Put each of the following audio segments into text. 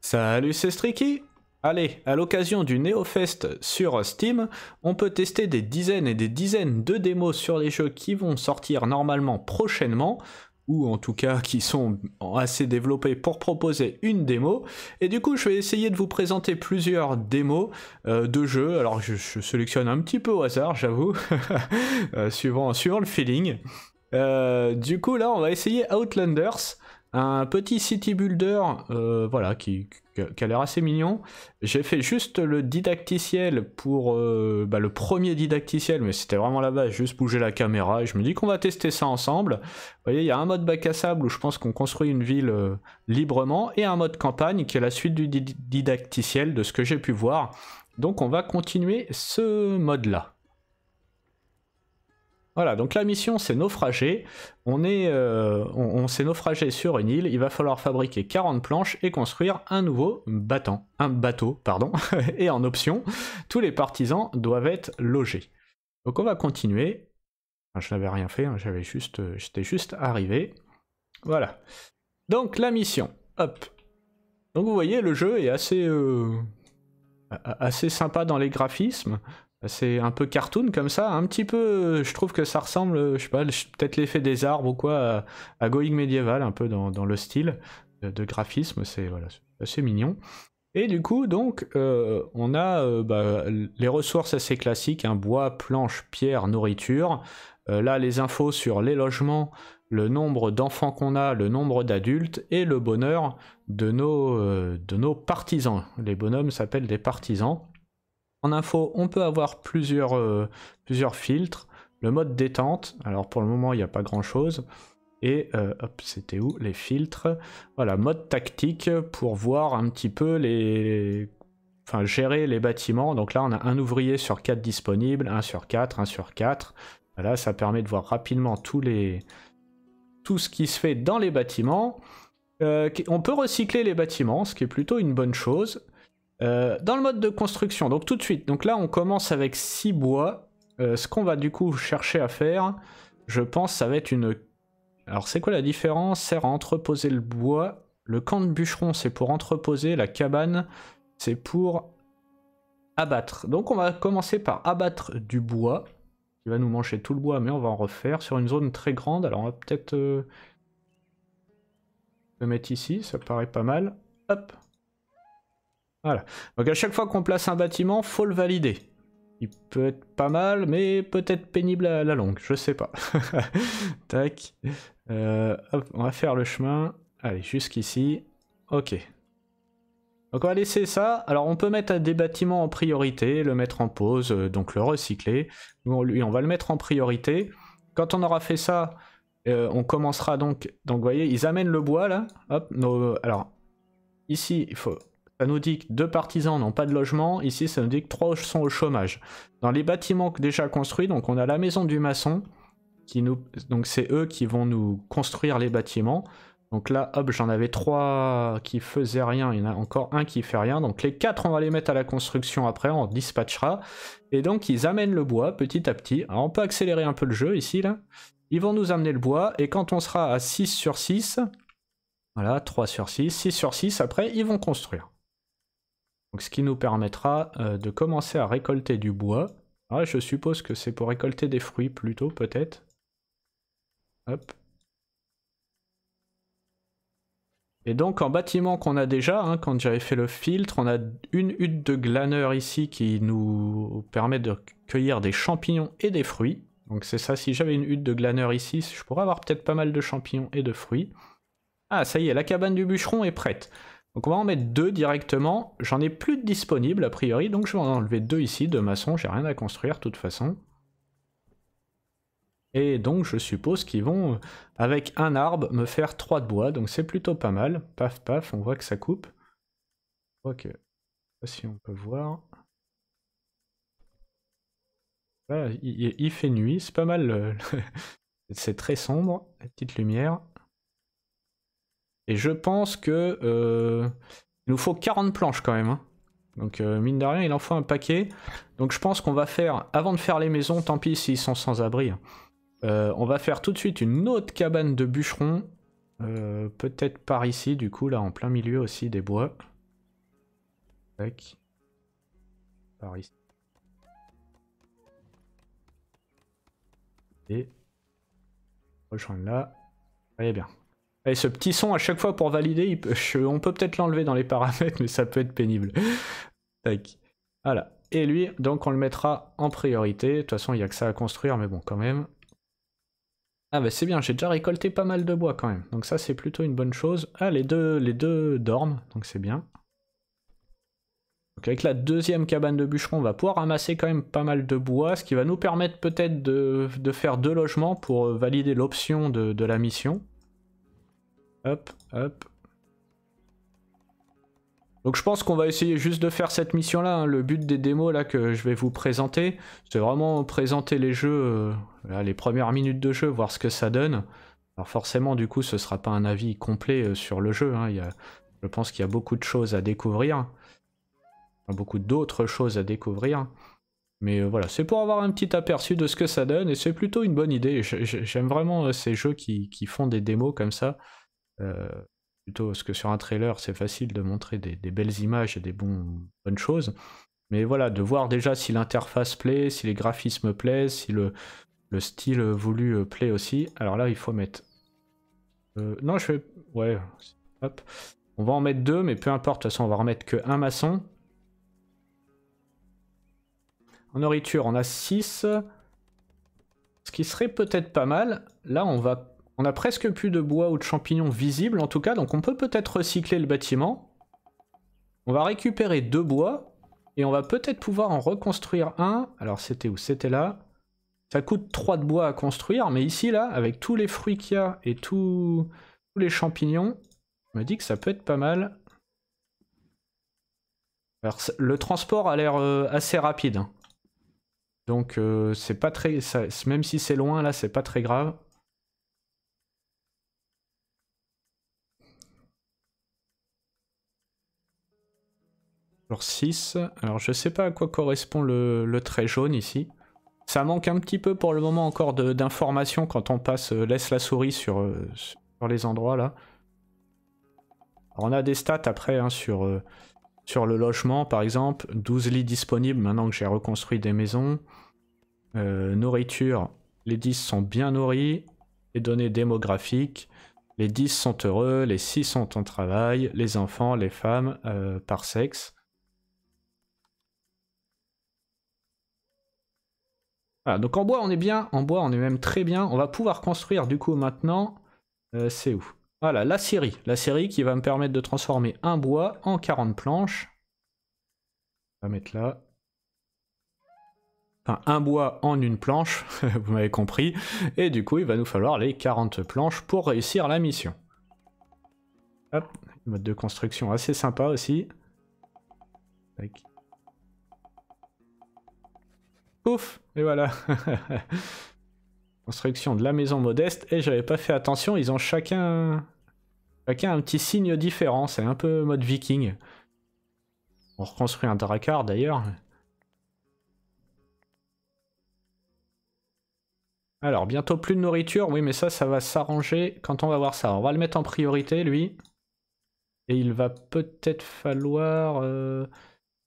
Salut, c'est Stricky Allez, à l'occasion du NeoFest sur Steam, on peut tester des dizaines et des dizaines de démos sur les jeux qui vont sortir normalement prochainement, ou en tout cas qui sont assez développés pour proposer une démo. Et du coup, je vais essayer de vous présenter plusieurs démos euh, de jeux. Alors, je, sélectionne un petit peu au hasard, j'avoue, euh, suivant, le feeling. Euh, du coup, là, on va essayer Outlanders. Un petit city builder, euh, voilà, qui, a l'air assez mignon. J'ai fait juste le didacticiel pour euh, bah, le premier didacticiel, mais c'était vraiment la base, juste bouger la caméra. Et je me dis qu'on va tester ça ensemble. Vous voyez, il y a un mode bac à sable où je pense qu'on construit une ville euh, librement et un mode campagne qui est la suite du didacticiel de ce que j'ai pu voir. Donc on va continuer ce mode-là. Voilà, donc la mission c'est naufragé. Euh, on on, s'est naufragé sur une île. Il va falloir fabriquer 40 planches et construire un nouveau battant, un bateau, pardon. et en option, tous les partisans doivent être logés. Donc on va continuer. je n'avais rien fait, hein, juste, euh, j'étais juste arrivé. Voilà. Donc la mission. Hop. Donc vous voyez, le jeu est assez euh, sympa dans les graphismes. C'est un peu cartoon comme ça, un petit peu, je trouve que ça ressemble, je sais pas, peut-être l'effet des arbres ou quoi, à, à Going médiéval, un peu dans, le style de, graphisme, c'est voilà, assez mignon. Et du coup, donc, euh, on a euh, bah, les ressources assez classiques, un hein, bois, planche, pierre, nourriture. Euh, là, les infos sur les logements, le nombre d'enfants qu'on a, le nombre d'adultes et le bonheur de nos, de nos partisans. Les bonhommes s'appellent des partisans. En info, on peut avoir plusieurs, euh, plusieurs filtres. Le mode détente, alors pour le moment, il n'y a pas grand-chose. Et euh, hop, c'était où Les filtres. Voilà, mode tactique pour voir un petit peu les... Enfin, gérer les bâtiments. Donc là, on a un ouvrier sur quatre disponible, un sur quatre, un sur quatre. Voilà, ça permet de voir rapidement tous les... tout ce qui se fait dans les bâtiments. Euh, on peut recycler les bâtiments, ce qui est plutôt une bonne chose. Euh, dans le mode de construction, donc tout de suite, donc là on commence avec 6 bois. Euh, ce qu'on va du coup chercher à faire, je pense, ça va être une... Alors c'est quoi la différence Sert à entreposer le bois. Le camp de bûcheron, c'est pour entreposer. La cabane, c'est pour abattre. Donc on va commencer par abattre du bois. Il va nous manger tout le bois, mais on va en refaire sur une zone très grande. Alors on va peut-être euh, le mettre ici, ça paraît pas mal. Hop, voilà. Donc à chaque fois qu'on place un bâtiment, faut le valider. Il peut être pas mal, mais peut-être pénible à la longue, je sais pas. Tac. Euh, on va faire le chemin. Allez, jusqu'ici. Ok. Donc on va laisser ça. Alors on peut mettre des bâtiments en priorité, le mettre en pause, euh, donc le recycler. Nous, lui, on va le mettre en priorité. Quand on aura fait ça, euh, on commencera donc... Donc vous voyez, ils amènent le bois là. Hop, Alors, ici, il faut ça nous dit que deux partisans n'ont pas de logement. Ici, ça nous dit que trois sont au chômage. Dans les bâtiments déjà construits, donc on a la maison du maçon, donc c'est eux qui vont nous construire les bâtiments. Donc là, hop, j'en avais trois qui faisaient rien, il y en a encore un qui fait rien. Donc les quatre, on va les mettre à la construction après, on dispatchera. Et donc ils amènent le bois petit à petit. on peut accélérer un peu le jeu ici, là. Ils vont nous amener le bois, et quand on sera à 6 sur 6, voilà, 3 sur 6, 6 sur 6, après, ils vont construire ce qui nous permettra euh, de commencer à récolter du bois. Ah, je suppose que c'est pour récolter des fruits plutôt, peut-être. Hop. Et donc en bâtiment qu'on a déjà, hein, quand j'avais fait le filtre, on a une hutte de glaneur ici qui nous permet de cueillir des champignons et des fruits. Donc c'est ça, si j'avais une hutte de glaneur ici, je pourrais avoir peut-être pas mal de champignons et de fruits. Ah ça y est, la cabane du bûcheron est prête. Donc on va en mettre deux directement. J'en ai plus de disponibles a priori, donc je vais en enlever deux ici. De maçons, j'ai rien à construire de toute façon. Et donc je suppose qu'ils vont, euh, avec un arbre, me faire trois de bois. Donc c'est plutôt pas mal. Paf paf, on voit que ça coupe. Ok. Si on peut voir. il, fait nuit, c'est pas mal. Euh, c'est très sombre, la petite lumière. Et je pense que euh, il nous faut 40 planches quand même. Hein. Donc euh, mine de rien, il en faut un paquet. Donc je pense qu'on va faire, avant de faire les maisons, tant pis s'ils sont sans abri, hein, euh, on va faire tout de suite une autre cabane de bûcherons. Peut-être par ici, du coup, là, en plein milieu aussi des bois. Tac. Par ici. Et... Rejoindre là. est bien. Et ce petit son à chaque fois pour valider, on peut peut-être l'enlever dans les paramètres, mais ça peut être pénible. Tac. Voilà. Et lui, donc on le mettra en priorité. De toute façon, il n'y a que ça à construire, mais bon, quand même. Ah mais bah, c'est bien, j'ai déjà récolté pas mal de bois quand même. Donc ça, c'est plutôt une bonne chose. Ah, les deux, les deux dorment, donc c'est bien. Donc avec la deuxième cabane de bûcheron, on va pouvoir ramasser quand même pas mal de bois, ce qui va nous permettre peut-être de, faire deux logements pour euh, valider l'option de la mission. Hop, hop. Donc je pense qu'on va essayer juste de faire cette mission là, hein. le but des démos là que je vais vous présenter, c'est vraiment présenter les jeux, euh, les premières minutes de jeu, voir ce que ça donne. Alors forcément du coup ce sera pas un avis complet euh, sur le jeu, hein. Il je pense qu'il y a beaucoup de choses à découvrir, enfin, beaucoup d'autres choses à découvrir. Mais euh, voilà, c'est pour avoir un petit aperçu de ce que ça donne et c'est plutôt une bonne idée. J'aime vraiment ces jeux qui font des démos comme ça. Euh, plutôt parce que sur un trailer, c'est facile de montrer des, belles images et des bonnes choses. Mais voilà, de voir déjà si l'interface plaît, si les graphismes plaisent, si le, style voulu euh, plaît aussi. Alors là, il faut mettre. Euh, non, je vais. Ouais, hop. On va en mettre deux, mais peu importe. De toute façon, on va remettre que un maçon. En nourriture, on a six Ce qui serait peut-être pas mal. Là, on va on a presque plus de bois ou de champignons visibles en tout cas, donc on peut peut-être recycler le bâtiment. On va récupérer deux bois et on va peut-être pouvoir en reconstruire un. Alors c'était où C'était là. Ça coûte 3 de bois à construire, mais ici là, avec tous les fruits qu'il y a et tous les champignons, je me dis que ça peut être pas mal. le transport a l'air euh, assez rapide. Hein. Donc euh, c'est pas très. même si c'est loin là, c'est pas très grave. Alors 6. Alors je sais pas à quoi correspond le, trait jaune ici. Ça manque un petit peu pour le moment encore d'informations quand on passe euh, laisse la souris sur, euh, les endroits là. on a des stats après hein, sur, euh, sur le logement par exemple. 12 lits disponibles maintenant que j'ai reconstruit des maisons. nourriture, les 10 sont bien nourris. Les données démographiques, les 10 sont heureux, les 6 sont en travail, les enfants, les femmes par sexe. Voilà, donc en bois on est bien, en bois on est même très bien. On va pouvoir construire du coup maintenant, euh, c'est où Voilà, la série. La série qui va me permettre de transformer un bois en 40 planches. On va mettre là. Enfin, un bois en une planche, vous m'avez compris. Et du coup, il va nous falloir les 40 planches pour réussir la mission. Hop, mode de construction assez sympa aussi. Ouf Et voilà Construction de la maison modeste. Et j'avais pas fait attention, ils ont chacun... Chacun un petit signe différent, c'est un peu mode viking. On reconstruit un dracar d'ailleurs. Alors, bientôt plus de nourriture. Oui, mais ça, ça va s'arranger quand on va voir ça. On va le mettre en priorité, lui. Et il va peut-être falloir... Euh,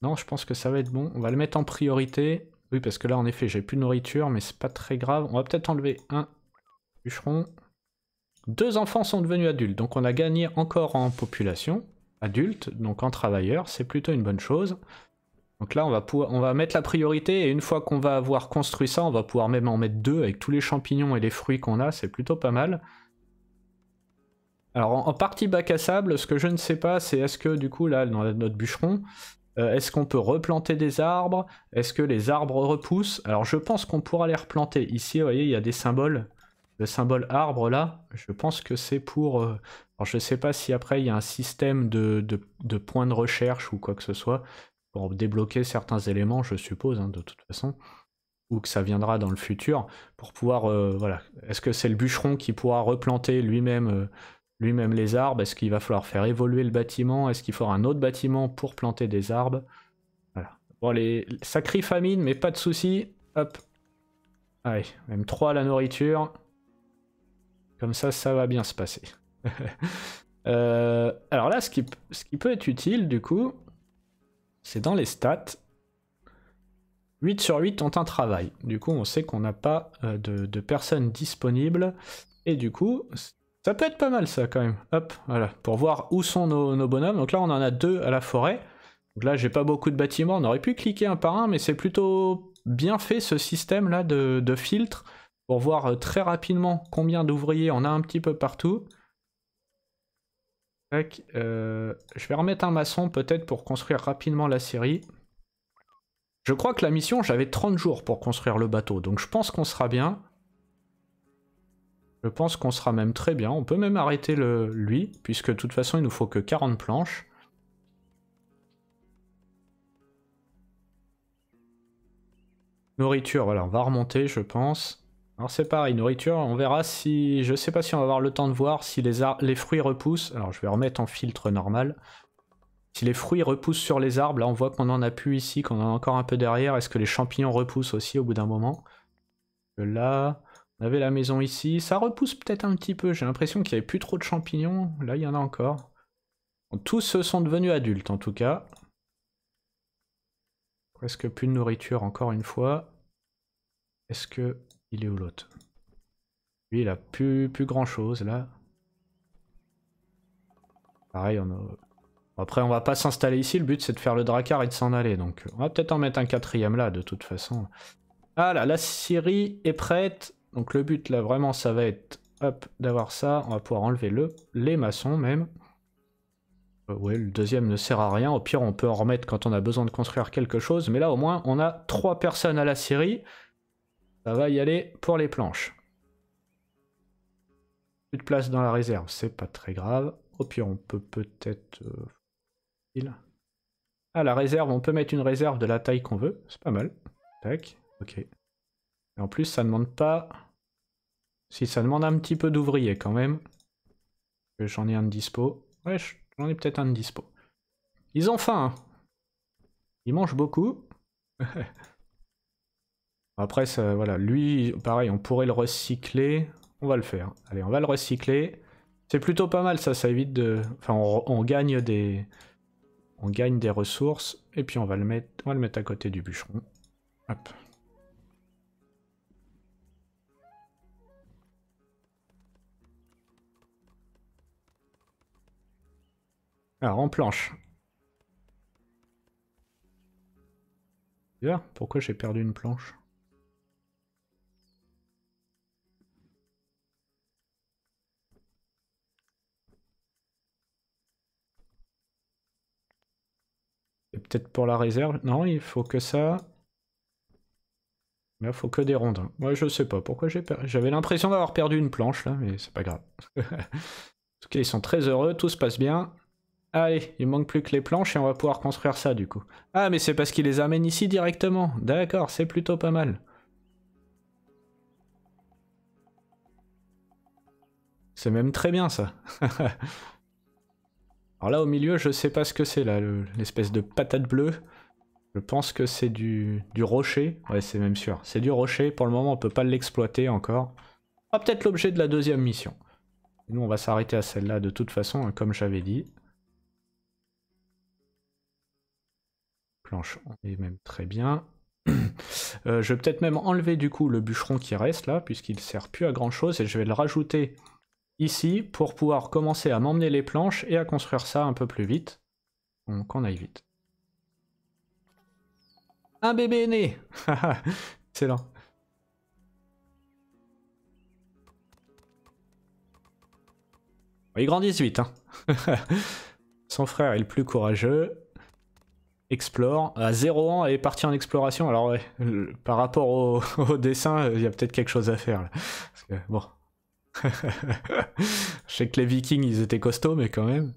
non, je pense que ça va être bon. On va le mettre en priorité. Oui, parce que là, en effet, j'ai plus de nourriture, mais c'est pas très grave. On va peut-être enlever un bûcheron. Deux enfants sont devenus adultes, donc on a gagné encore en population adulte, donc en travailleurs, c'est plutôt une bonne chose. Donc là, on va, on va mettre la priorité, et une fois qu'on va avoir construit ça, on va pouvoir même en mettre deux avec tous les champignons et les fruits qu'on a, c'est plutôt pas mal. Alors en, partie bac à sable, ce que je ne sais pas, c'est est-ce que du coup, là, dans notre bûcheron, euh, est-ce qu'on peut replanter des arbres Est-ce que les arbres repoussent Alors je pense qu'on pourra les replanter. Ici, vous voyez, il y a des symboles. Le symbole arbre là, je pense que c'est pour... je euh, Alors je sais pas si après il y a un système de, points de recherche ou quoi que ce soit pour débloquer certains éléments, je suppose, hein, de toute façon. Ou que ça viendra dans le futur pour pouvoir... Euh, voilà. Est-ce que c'est le bûcheron qui pourra replanter lui-même lui-même les arbres Est-ce qu'il va falloir faire évoluer le bâtiment Est-ce qu'il faudra un autre bâtiment pour planter des arbres Voilà. Bon, les sacrés famine, mais pas de soucis. Hop. Allez, même 3 à la nourriture. Comme ça, ça va bien se passer. Euh, alors là, ce qui, peut être utile, du coup, c'est dans les stats. 8 sur 8 ont un travail. Du coup, on sait qu'on n'a pas euh, de, de, personnes disponibles. Et du coup, ça peut être pas mal ça quand même. Hop, voilà, pour voir où sont nos, bonhommes. Donc là on en a deux à la forêt. Donc là j'ai pas beaucoup de bâtiments, on aurait pu cliquer un par un, mais c'est plutôt bien fait ce système là de, filtre pour voir euh, très rapidement combien d'ouvriers on a un petit peu partout. Euh, je vais remettre un maçon peut-être pour construire rapidement la série. Je crois que la mission, j'avais 30 jours pour construire le bateau, donc je pense qu'on sera bien. Je pense qu'on sera même très bien. On peut même arrêter le lui, puisque de toute façon, il nous faut que 40 planches. Nourriture, voilà, on va remonter, je pense. Alors c'est pareil, nourriture, on verra si... Je sais pas si on va avoir le temps de voir si les, les fruits repoussent. Alors je vais remettre en filtre normal. Si les fruits repoussent sur les arbres, là on voit qu'on en a plus ici, qu'on en a encore un peu derrière. Est-ce que les champignons repoussent aussi au bout d'un moment Là avait la maison ici. Ça repousse peut-être un petit peu. J'ai l'impression qu'il n'y avait plus trop de champignons. Là, il y en a encore. Tous euh, sont devenus adultes, en tout cas. Presque plus de nourriture, encore une fois. Est-ce que il est où l'autre Lui, il a plus, plus grand-chose, là. Pareil, on a... Après, on va pas s'installer ici. Le but, c'est de faire le dracar et de s'en aller. Donc, on va peut-être en mettre un quatrième là, de toute façon. Ah là, la Syrie est prête. Donc le but là vraiment ça va être d'avoir ça, on va pouvoir enlever le, les maçons même. Euh, ouais, le deuxième ne sert à rien, au pire on peut en remettre quand on a besoin de construire quelque chose, mais là au moins on a trois personnes à la série. Ça va y aller pour les planches. Plus de place dans la réserve, c'est pas très grave. Au pire on peut peut-être... Euh, il. Ah la réserve, on peut mettre une réserve de la taille qu'on veut, c'est pas mal. Tac, ok en plus, ça demande pas... Si, ça demande un petit peu d'ouvriers, quand même. J'en ai un de dispo. Ouais, j'en ai peut-être un de dispo. Ils ont faim. Hein. Ils mangent beaucoup. Après, ça, voilà, lui, pareil, on pourrait le recycler. On va le faire. Allez, on va le recycler. C'est plutôt pas mal, ça, ça évite de... Enfin, on, gagne des... On gagne des ressources. Et puis on va le mettre, on va le mettre à côté du bûcheron. Hop. Alors, en planche. pourquoi j'ai perdu une planche peut-être pour la réserve. Non, il faut que ça. Là, il faut que des rondins. Moi, je sais pas pourquoi j'ai perdu. J'avais l'impression d'avoir perdu une planche là, mais c'est pas grave. en tout cas, ils sont très heureux, tout se passe bien. Allez, il manque plus que les planches et on va pouvoir construire ça du coup. Ah mais c'est parce qu'il les amène ici directement. D'accord, c'est plutôt pas mal. C'est même très bien ça. Alors là au milieu je sais pas ce que c'est là, l'espèce de patate bleue. Je pense que c'est du, du, rocher. Ouais, c'est même sûr. C'est du rocher. Pour le moment, on peut pas l'exploiter encore. Ah, peut-être l'objet de la deuxième mission. Nous, on va s'arrêter à celle-là de toute façon, hein, comme j'avais dit. planche, est même très bien. Euh, je vais peut-être même enlever du coup le bûcheron qui reste là, puisqu'il sert plus à grand chose, et je vais le rajouter ici pour pouvoir commencer à m'emmener les planches et à construire ça un peu plus vite. Donc on aille vite. Un bébé est né Excellent. il grandit vite. Hein. Son frère est le plus courageux explore. À 0-1 et parti en exploration. Alors ouais, par rapport au, dessin, euh, il y a peut-être quelque chose à faire. bon. Je sais que les vikings, ils étaient costauds, mais quand même.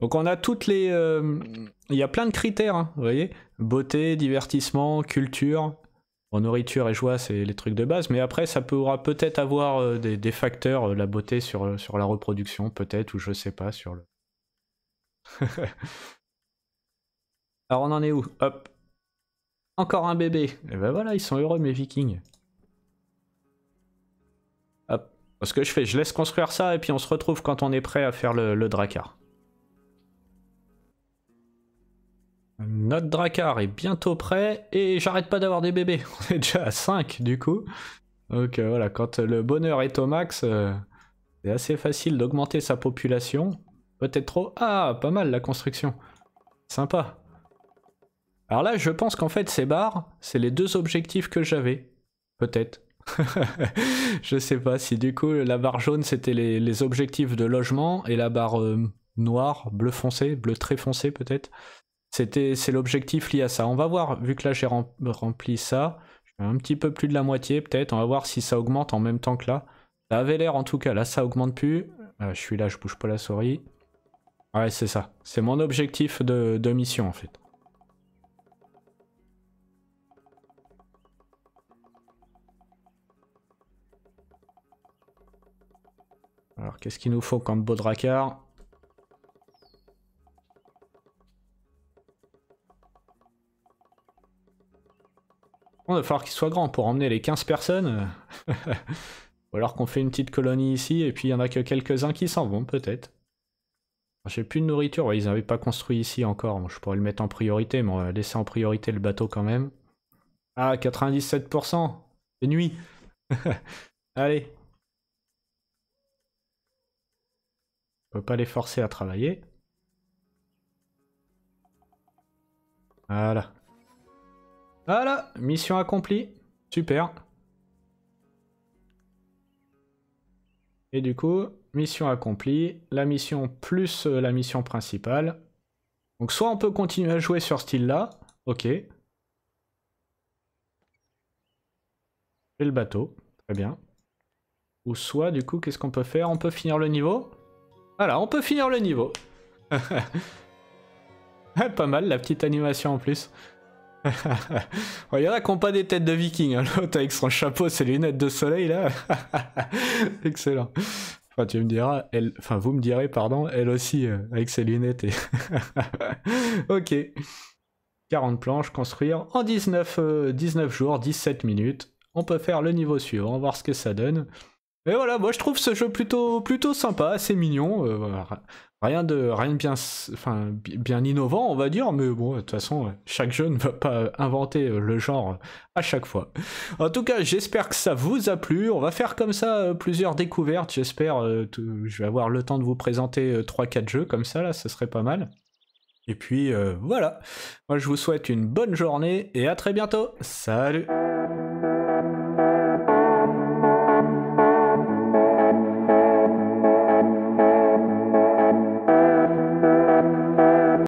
Donc on a toutes les... Euh, il y a plein de critères, hein, vous voyez Beauté, divertissement, culture. nourriture et joie, c'est les trucs de base. Mais après, ça pourra peut-être avoir euh, des, facteurs, la beauté sur, sur la reproduction, peut-être, ou je sais pas, sur le... Alors on en est où Hop. Encore un bébé. Et eh ben voilà, ils sont heureux mes vikings. Hop. Ce que je fais, je laisse construire ça et puis on se retrouve quand on est prêt à faire le, le Notre drakkar est bientôt prêt et j'arrête pas d'avoir des bébés. On est déjà à 5 du coup. Donc euh, voilà, quand le bonheur est au max, euh, c'est assez facile d'augmenter sa population. Peut-être trop. Ah, pas mal la construction. Sympa. Alors là, je pense qu'en fait, ces barres, c'est les deux objectifs que j'avais. Peut-être. je sais pas si du coup, la barre jaune, c'était les, objectifs de logement et la barre euh, noire, bleu foncé, bleu très foncé peut-être. C'était, c'est l'objectif lié à ça. On va voir, vu que là j'ai rempli ça, un petit peu plus de la moitié peut-être, on va voir si ça augmente en même temps que là. Ça avait l'air en tout cas, là ça augmente plus. Euh, je suis là, je bouge pas la souris. Ouais, c'est ça. C'est mon objectif de, de mission en fait. Alors qu'est-ce qu'il nous faut comme beau dracard On va falloir qu'il soit grand pour emmener les 15 personnes. Ou alors qu'on fait une petite colonie ici et puis il y en a que quelques-uns qui s'en vont peut-être. J'ai plus de nourriture, ils n'avaient pas construit ici encore. je pourrais le mettre en priorité, mais on va laisser en priorité le bateau quand même. Ah, 97%, c'est nuit. Allez, On peut pas les forcer à travailler. Voilà. Voilà, mission accomplie. Super. Et du coup, mission accomplie, la mission plus euh, la mission principale. Donc soit on peut continuer à jouer sur ce style-là, ok. Et le bateau, très bien. Ou soit, du coup, qu'est-ce qu'on peut faire On peut finir le niveau voilà, on peut finir le niveau. pas mal la petite animation en plus. Il y en a qui n'ont pas des têtes de viking. Hein. L'autre avec son chapeau, ses lunettes de soleil là. Excellent. Enfin, tu me diras, elle... enfin, vous me direz, pardon, elle aussi euh, avec ses lunettes. ok. 40 planches, construire en 19, 19 euh, jours, 17 minutes. On peut faire le niveau suivant, voir ce que ça donne. Et voilà, moi je trouve ce jeu plutôt, plutôt sympa, assez mignon. Euh, rien de, rien bien, bien innovant, on va dire, mais bon, de toute façon, chaque jeu ne va pas inventer euh, le genre à chaque fois. En tout cas, j'espère que ça vous a plu. On va faire comme ça euh, plusieurs découvertes. J'espère, que je vais avoir le temps de vous présenter 3-4 jeux comme ça, là, ce serait pas mal. Et puis voilà. Moi, je vous souhaite une bonne journée et à très bientôt. Salut!